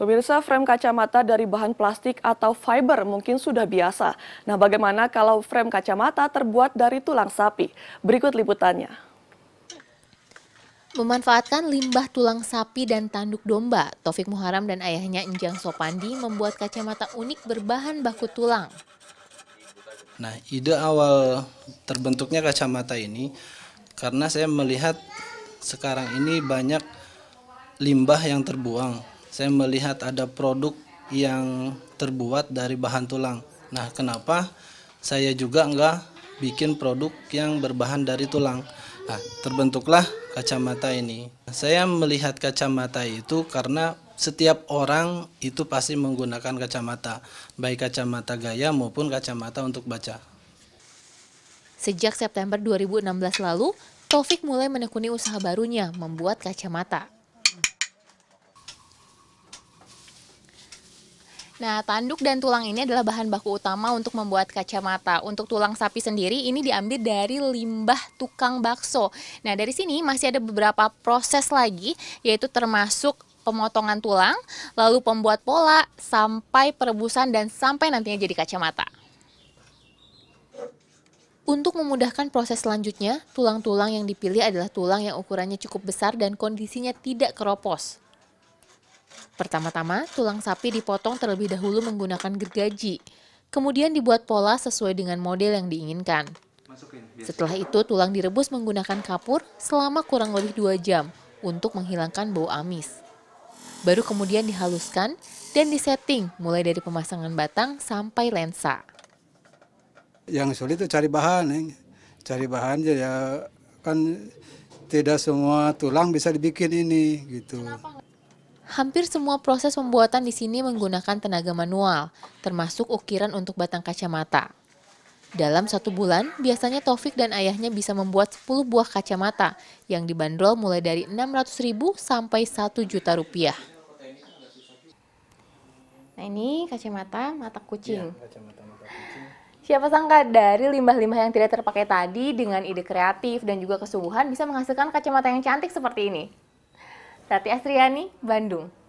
Pemirsa, frame kacamata dari bahan plastik atau fiber mungkin sudah biasa. Nah, bagaimana kalau frame kacamata terbuat dari tulang sapi? Berikut liputannya. Memanfaatkan limbah tulang sapi dan tanduk domba, Taufik Muharam dan ayahnya Enjang Sopandi membuat kacamata unik berbahan baku tulang. Nah, ide awal terbentuknya kacamata ini karena saya melihat sekarang ini banyak limbah yang terbuang saya melihat ada produk yang terbuat dari bahan tulang. Nah, kenapa saya juga enggak bikin produk yang berbahan dari tulang? Nah, terbentuklah kacamata ini. Saya melihat kacamata itu karena setiap orang itu pasti menggunakan kacamata, baik kacamata gaya maupun kacamata untuk baca. Sejak September 2016 lalu, Taufik mulai menekuni usaha barunya, membuat kacamata. Nah, tanduk dan tulang ini adalah bahan baku utama untuk membuat kacamata. Untuk tulang sapi sendiri ini diambil dari limbah tukang bakso. Nah, dari sini masih ada beberapa proses lagi yaitu termasuk pemotongan tulang, lalu pembuat pola, sampai perebusan dan sampai nantinya jadi kacamata. Untuk memudahkan proses selanjutnya, tulang-tulang yang dipilih adalah tulang yang ukurannya cukup besar dan kondisinya tidak keropos. Pertama-tama, tulang sapi dipotong terlebih dahulu menggunakan gergaji. Kemudian dibuat pola sesuai dengan model yang diinginkan. Setelah itu, tulang direbus menggunakan kapur selama kurang lebih dua jam untuk menghilangkan bau amis. Baru kemudian dihaluskan dan disetting mulai dari pemasangan batang sampai lensa. Yang sulit itu cari bahan, ya. Cari bahan aja ya kan tidak semua tulang bisa dibikin ini gitu. Kenapa? Hampir semua proses pembuatan di sini menggunakan tenaga manual, termasuk ukiran untuk batang kacamata. Dalam satu bulan, biasanya Taufik dan ayahnya bisa membuat 10 buah kacamata yang dibanderol mulai dari 600.000 ribu sampai 1 juta rupiah. Nah ini kacamata mata kucing. Ya, kacamata mata kucing. Siapa sangka dari limbah-limbah yang tidak terpakai tadi dengan ide kreatif dan juga kesungguhan bisa menghasilkan kacamata yang cantik seperti ini. Tati Astriani, Bandung.